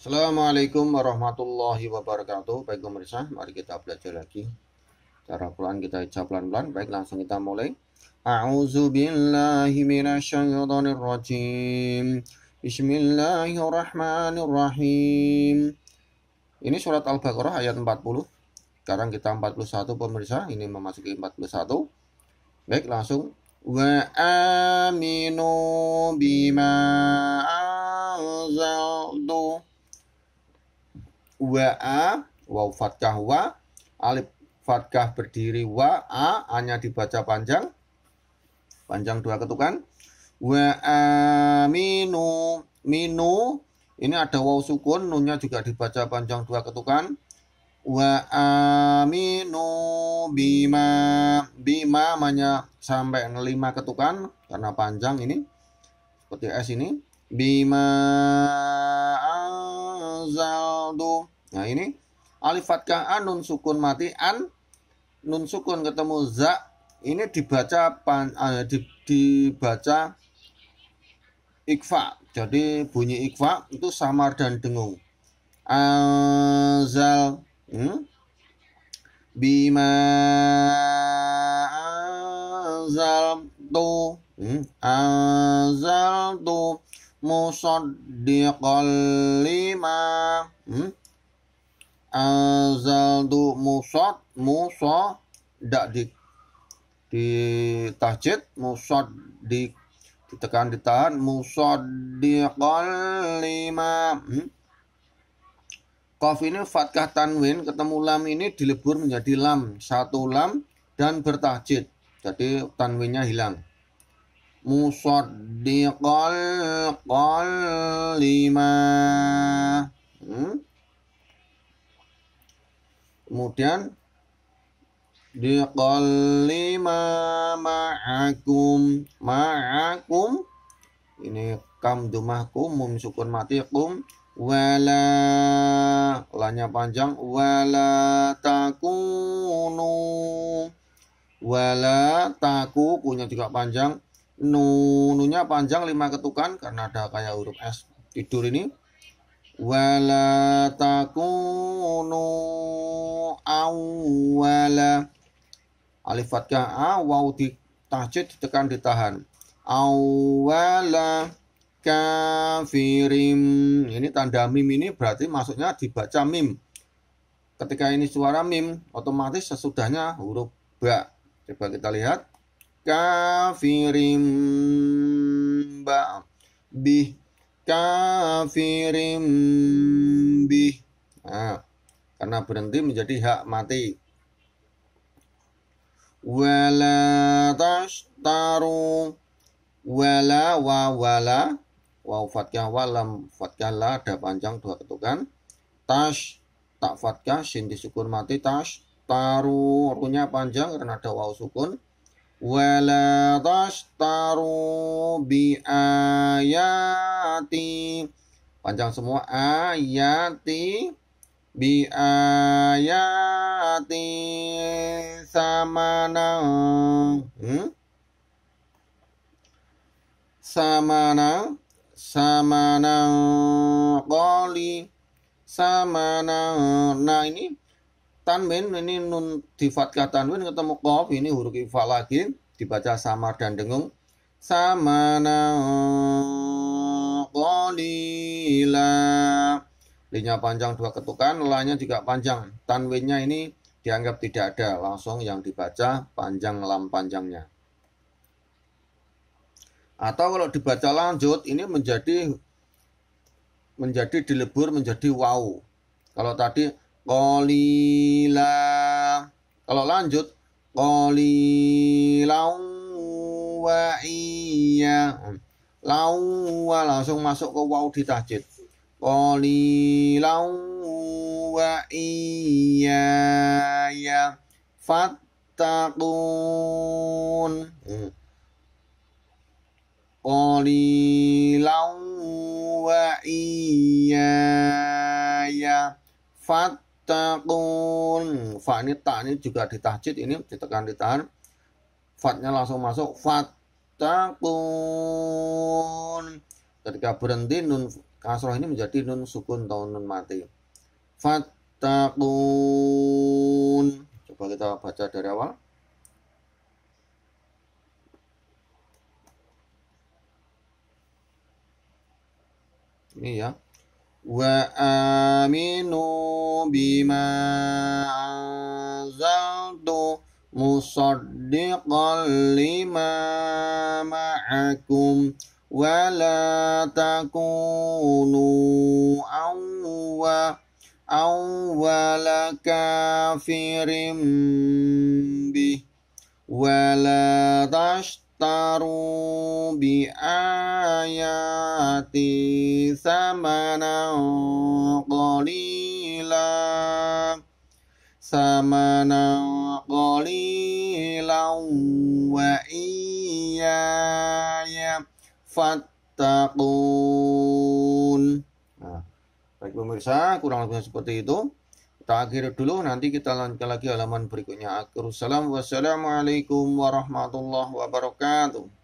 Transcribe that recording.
Assalamualaikum warahmatullahi wabarakatuh. Baik pemirsa, mari kita belajar lagi. Cara pelan kita ucap pelan-pelan. Baik, langsung kita mulai. A'udzu billahi minasyaitonir rajim. Bismillahirrahmanirrahim. Ini surat Al-Baqarah ayat 40. Sekarang kita 41 pemirsa, ini memasuki 41. Baik, langsung wa aminu bima anzaltu wa a waw fatkah wa alif fatkah berdiri wa a hanya dibaca panjang panjang dua ketukan wa a, minu minu ini ada wau sukun nunnya juga dibaca panjang dua ketukan wa minu bima bima hanya sampai lima ketukan karena panjang ini seperti s ini bima zaldu. Nah, ini alif fathah an nun sukun mati an nun sukun ketemu za ini dibaca pan, eh, di, dibaca ikfa. Jadi bunyi ikfa itu samar dan dengung. Azal hmm? bima azal tu hmm? azal tu musaddiqan lima hmm? azaltu musad musa tidak di di tahjid musad di ditekan ditahan musaddiqan lima hmm? Kof ini fatkah tanwin ketemu lam ini dilebur menjadi lam satu lam dan bertahjid jadi tanwinnya hilang musaddiqal qalima hmm? kemudian di diqallima ma'akum ma'akum ini kam dumahkum mum sukun kum wala lanya panjang wala takunu wala taku punya juga panjang nu panjang lima ketukan karena ada kayak huruf S tidur ini wala takunu awwala alif fathah a waw di tahjid ditekan ditahan awala kafirim ini tanda mim ini berarti maksudnya dibaca mim ketika ini suara mim otomatis sesudahnya huruf ba coba kita lihat kafirim bih kafirim bih nah, karena berhenti menjadi hak mati wala taru wala wa wala wa fatkah walam fatkah la ada panjang dua ketukan tas tak fatkah sin disukun mati tas taru runya panjang karena ada waw sukun ولا تشتروا بآياتي panjang semua ayati bi ayati samana hmm? samana samana qali samana nah ini tanwin ini nun di fatkah tanwin ketemu kof ini huruf ifa lagi dibaca samar dan dengung sama na qalila linya panjang dua ketukan lanya juga panjang tanwinnya ini dianggap tidak ada langsung yang dibaca panjang lam panjangnya atau kalau dibaca lanjut ini menjadi menjadi dilebur menjadi wow kalau tadi qalila. Kalau lanjut qalilan wa iya. Lau wa langsung masuk ke waw di tajid. Qalilan wa iya ya fattaqun. Hmm. wa iya ya fat tattaqun. Fa ini ta ini juga ditahjid ini ditekan ditahan. Fatnya langsung masuk fatakun Ketika berhenti nun kasroh ini menjadi nun sukun atau nun mati. fatakun Coba kita baca dari awal. Ini ya. وآمنوا بما أنزلت مصدقا لما معكم ولا تكونوا أول أول كافر به ولا تشتروا تشتروا بآياتي ثمنا قليلا ثمنا قليلا وإياي فاتقون nah, baik pemirsa kurang lebih seperti itu kita akhiri dulu, nanti kita lanjutkan lagi halaman berikutnya. Assalamualaikum warahmatullahi wabarakatuh.